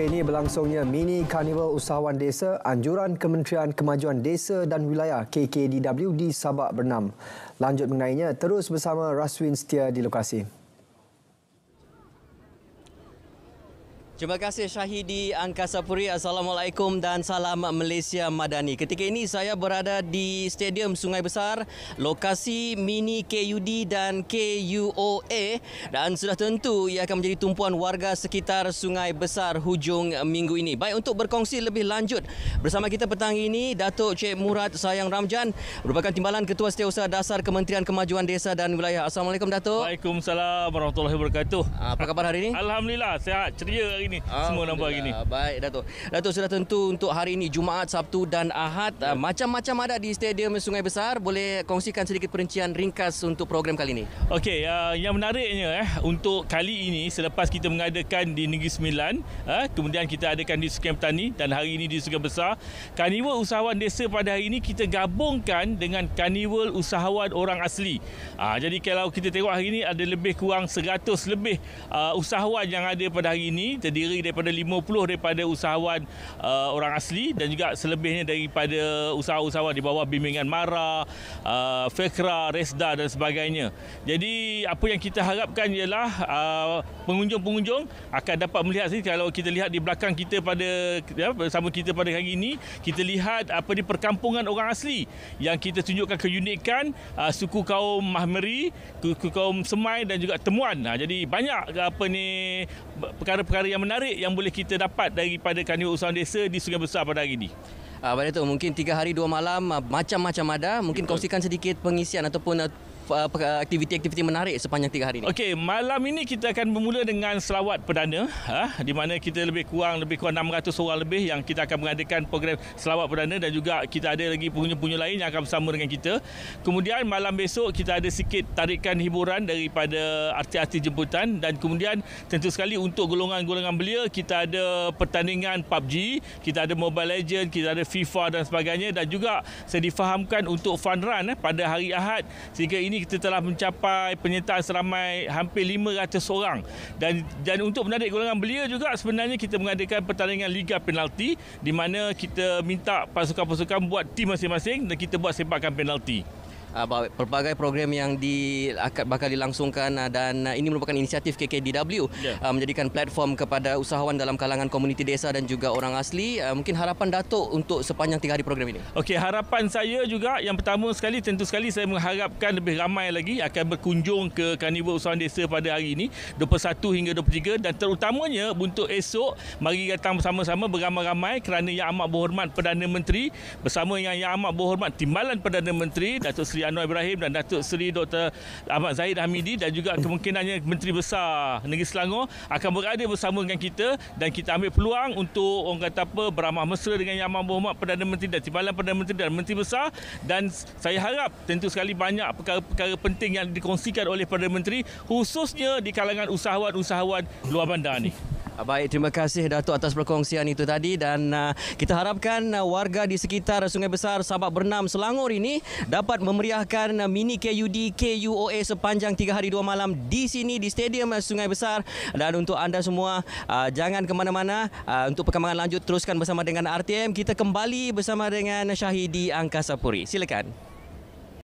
Ketika ini berlangsungnya mini karnival usahawan desa anjuran Kementerian Kemajuan Desa dan Wilayah KKDW di Sabak Bernam. Lanjut mengenainya terus bersama Raswin Setia di lokasi. Terima kasih Syahidi Angkasa Puri. Assalamualaikum dan salam Malaysia Madani. Ketika ini saya berada di Stadium Sungai Besar, lokasi mini KUD dan KUOA dan sudah tentu ia akan menjadi tumpuan warga sekitar Sungai Besar hujung minggu ini. Baik untuk berkongsi lebih lanjut bersama kita petang ini Datuk Cik Murad Sayang Ramjan merupakan timbalan Ketua Setiausaha Dasar Kementerian Kemajuan Desa dan Wilayah. Assalamualaikum Datuk. Waalaikumsalam warahmatullahi wabarakatuh. Ah, apa khabar hari ini? Alhamdulillah sehat. ceria hari ni oh, semua nampak hari ni. Baik Datuk. Datuk sudah tentu untuk hari ini Jumaat, Sabtu dan Ahad yeah. macam-macam ada di Stadium Sungai Besar. Boleh kongsikan sedikit perincian ringkas untuk program kali ini. Okey, uh, yang menariknya eh untuk kali ini selepas kita mengadakan di Negeri Sembilan, eh, kemudian kita adakan di Sungai Petani dan hari ini di Sungai Besar, Karnival Usahawan Desa pada hari ini kita gabungkan dengan Karnival Usahawan Orang Asli. Uh, jadi kalau kita tengok hari ini ada lebih kurang 100 lebih uh, usahawan yang ada pada hari ini. Jadi terdiri daripada 50 daripada usahawan uh, orang asli dan juga selebihnya daripada usahawan-usahawan di bawah bimbingan MARA, uh, FEKRA, RESDA dan sebagainya. Jadi apa yang kita harapkan ialah uh, pengunjung-pengunjung uh, akan dapat melihat sini kalau kita lihat di belakang kita pada ya, bersama kita pada hari ini kita lihat apa di perkampungan orang asli yang kita tunjukkan keunikan uh, suku kaum Mahmeri, suku kaum Semai dan juga Temuan. Nah, ha, jadi banyak apa ni perkara-perkara yang yang menarik yang boleh kita dapat daripada kanjur usahawan desa di Sungai Besar pada hari ini? Uh, ah, Pak mungkin tiga hari dua malam, ah, macam-macam ada. Mungkin Betul. kongsikan sedikit pengisian ataupun ah, Uh, uh, aktiviti-aktiviti menarik sepanjang tiga hari ini? Okey, malam ini kita akan bermula dengan selawat perdana ha, di mana kita lebih kurang lebih kurang 600 orang lebih yang kita akan mengadakan program selawat perdana dan juga kita ada lagi punya-punya lain yang akan bersama dengan kita. Kemudian malam besok kita ada sikit tarikan hiburan daripada arti-arti jemputan dan kemudian tentu sekali untuk golongan-golongan belia kita ada pertandingan PUBG, kita ada Mobile Legend, kita ada FIFA dan sebagainya dan juga saya difahamkan untuk fun run eh, pada hari Ahad sehingga ini kita telah mencapai penyertaan seramai hampir 500 orang dan dan untuk menarik golongan belia juga sebenarnya kita mengadakan pertandingan liga penalti di mana kita minta pasukan-pasukan buat tim masing-masing dan kita buat sepakan penalti uh, pelbagai program yang di akan bakal dilangsungkan ah, dan ah, ini merupakan inisiatif KKDW yeah. Ya. menjadikan platform kepada usahawan dalam kalangan komuniti desa dan juga orang asli mungkin harapan Datuk untuk sepanjang tiga hari program ini. Okey harapan saya juga yang pertama sekali tentu sekali saya mengharapkan lebih ramai lagi akan berkunjung ke karnival usahawan desa pada hari ini 21 hingga 23 dan terutamanya untuk esok mari datang bersama-sama beramai-ramai kerana yang amat berhormat Perdana Menteri bersama dengan yang amat berhormat Timbalan Perdana Menteri Datuk Seri Sri Anwar Ibrahim dan Datuk Seri Dr. Ahmad Zahid Hamidi dan juga kemungkinannya Menteri Besar Negeri Selangor akan berada bersama dengan kita dan kita ambil peluang untuk orang kata apa beramah mesra dengan Yang Amat Berhormat Perdana Menteri dan Timbalan Perdana Menteri dan Menteri Besar dan saya harap tentu sekali banyak perkara-perkara penting yang dikongsikan oleh Perdana Menteri khususnya di kalangan usahawan-usahawan luar bandar ini. Ah, baik, terima kasih Datuk atas perkongsian itu tadi dan uh, kita harapkan uh, warga di sekitar Sungai Besar Sabak Bernam Selangor ini dapat memeriahkan uh, mini KUD KUOA sepanjang 3 hari 2 malam di sini di Stadium Sungai Besar dan untuk anda semua uh, jangan ke mana-mana uh, untuk perkembangan lanjut teruskan bersama dengan RTM kita kembali bersama dengan Syahidi Angkasa Puri silakan